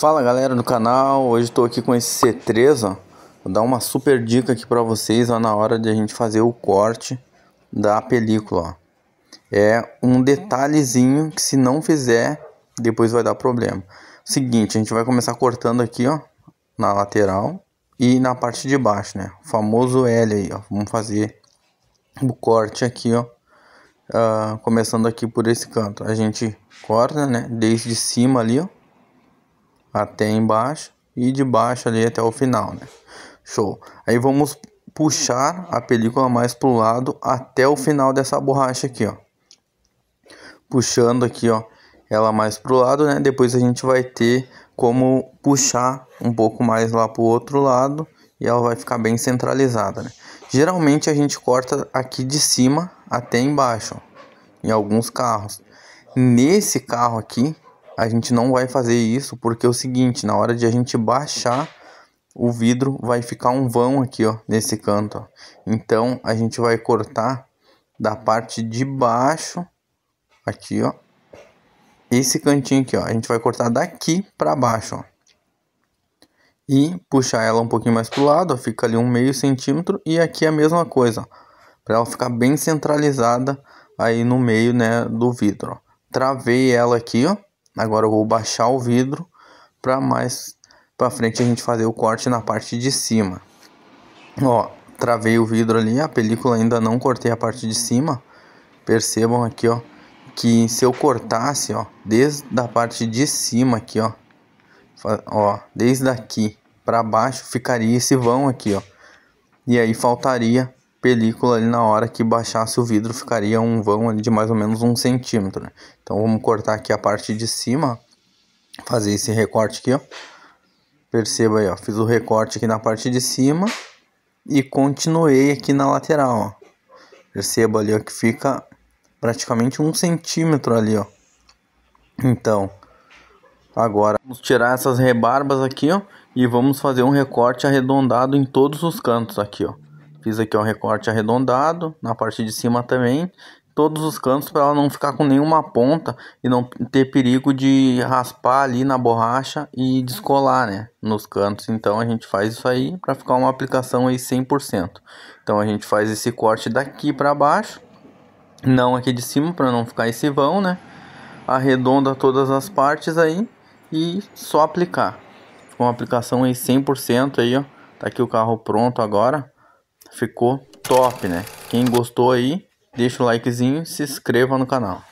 Fala galera do canal, hoje estou aqui com esse C3, ó. Vou dar uma super dica aqui para vocês ó, na hora de a gente fazer o corte da película, ó. É um detalhezinho que se não fizer, depois vai dar problema. Seguinte, a gente vai começar cortando aqui, ó, na lateral e na parte de baixo, né? O famoso L aí, ó. Vamos fazer o corte aqui, ó. Uh, começando aqui por esse canto. A gente corta, né? Desde cima ali, ó até embaixo e de baixo ali até o final, né? Show. Aí vamos puxar a película mais pro lado até o final dessa borracha aqui, ó. Puxando aqui, ó, ela mais pro lado, né? Depois a gente vai ter como puxar um pouco mais lá pro outro lado e ela vai ficar bem centralizada, né? Geralmente a gente corta aqui de cima até embaixo, ó, em alguns carros. Nesse carro aqui, a gente não vai fazer isso porque é o seguinte, na hora de a gente baixar o vidro vai ficar um vão aqui, ó, nesse canto, ó. Então a gente vai cortar da parte de baixo aqui, ó. Esse cantinho aqui, ó, a gente vai cortar daqui para baixo, ó. E puxar ela um pouquinho mais pro lado, ó, fica ali um meio centímetro e aqui é a mesma coisa, para ela ficar bem centralizada aí no meio, né, do vidro, ó. Travei ela aqui, ó Agora eu vou baixar o vidro para mais para frente a gente fazer o corte na parte de cima. Ó, travei o vidro ali, a película ainda não cortei a parte de cima. Percebam aqui, ó, que se eu cortasse, ó, desde a parte de cima aqui, ó, ó, desde aqui para baixo ficaria esse vão aqui, ó. E aí faltaria película ali na hora que baixasse o vidro ficaria um vão ali de mais ou menos um centímetro. Né? Então vamos cortar aqui a parte de cima, fazer esse recorte aqui, ó. Perceba aí, ó, fiz o recorte aqui na parte de cima e continuei aqui na lateral, ó. Perceba ali, ó, que fica praticamente um centímetro ali, ó. Então, agora vamos tirar essas rebarbas aqui, ó, e vamos fazer um recorte arredondado em todos os cantos aqui, ó. Fiz aqui um recorte arredondado, na parte de cima também, todos os cantos para ela não ficar com nenhuma ponta e não ter perigo de raspar ali na borracha e descolar, né, nos cantos. Então a gente faz isso aí para ficar uma aplicação aí 100%. Então a gente faz esse corte daqui para baixo, não aqui de cima para não ficar esse vão, né? Arredonda todas as partes aí e só aplicar. com uma aplicação aí 100% aí, ó. Tá aqui o carro pronto agora ficou top, né? Quem gostou aí, deixa o likezinho, se inscreva no canal.